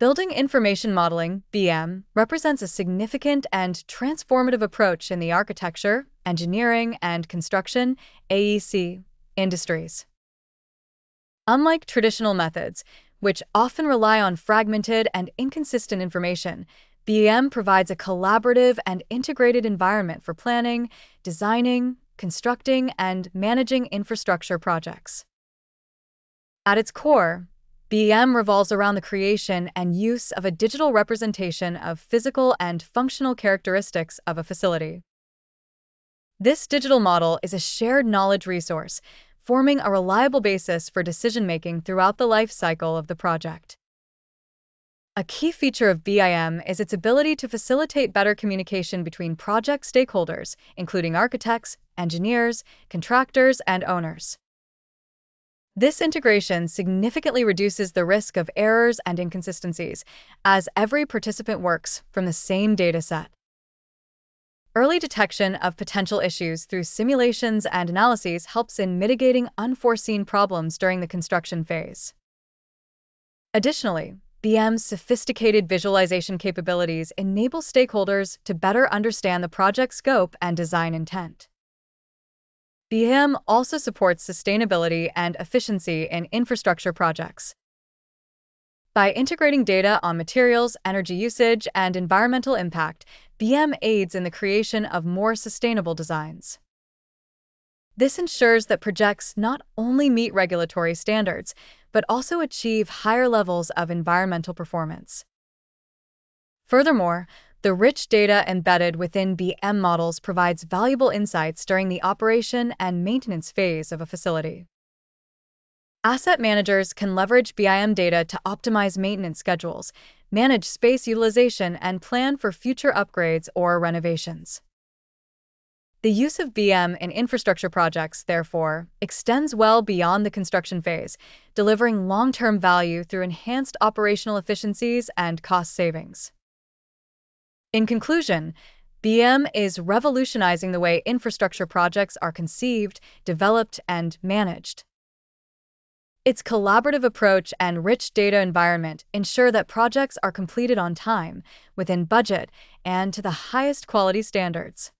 Building Information Modeling, BM, represents a significant and transformative approach in the architecture, engineering, and construction AEC industries. Unlike traditional methods, which often rely on fragmented and inconsistent information, BM provides a collaborative and integrated environment for planning, designing, constructing, and managing infrastructure projects. At its core, BIM revolves around the creation and use of a digital representation of physical and functional characteristics of a facility. This digital model is a shared knowledge resource, forming a reliable basis for decision making throughout the life cycle of the project. A key feature of BIM is its ability to facilitate better communication between project stakeholders, including architects, engineers, contractors, and owners. This integration significantly reduces the risk of errors and inconsistencies, as every participant works from the same dataset. Early detection of potential issues through simulations and analyses helps in mitigating unforeseen problems during the construction phase. Additionally, BM's sophisticated visualization capabilities enable stakeholders to better understand the project scope and design intent. BM also supports sustainability and efficiency in infrastructure projects. By integrating data on materials, energy usage, and environmental impact, BM aids in the creation of more sustainable designs. This ensures that projects not only meet regulatory standards, but also achieve higher levels of environmental performance. Furthermore, the rich data embedded within BM models provides valuable insights during the operation and maintenance phase of a facility. Asset managers can leverage BIM data to optimize maintenance schedules, manage space utilization, and plan for future upgrades or renovations. The use of BM in infrastructure projects, therefore, extends well beyond the construction phase, delivering long-term value through enhanced operational efficiencies and cost savings. In conclusion, BM is revolutionizing the way infrastructure projects are conceived, developed, and managed. Its collaborative approach and rich data environment ensure that projects are completed on time, within budget, and to the highest quality standards.